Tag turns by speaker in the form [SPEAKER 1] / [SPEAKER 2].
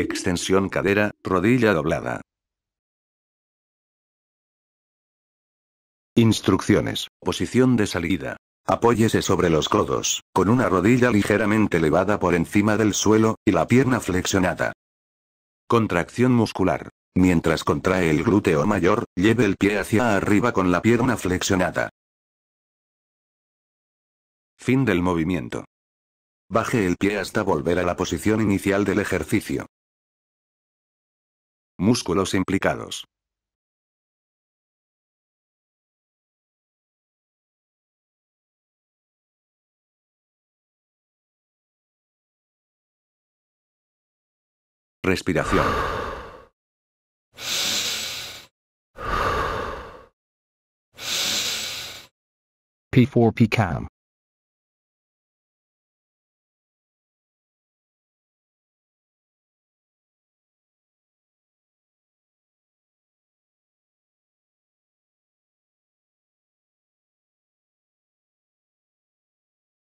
[SPEAKER 1] Extensión cadera, rodilla doblada.
[SPEAKER 2] Instrucciones. Posición de salida. Apóyese sobre los codos, con una rodilla ligeramente elevada por encima del suelo, y la pierna flexionada. Contracción muscular. Mientras contrae el glúteo mayor, lleve el pie hacia arriba con la pierna flexionada.
[SPEAKER 3] Fin del movimiento. Baje el pie hasta volver a la posición inicial del ejercicio músculos implicados.
[SPEAKER 4] Respiración. P4 PCAM.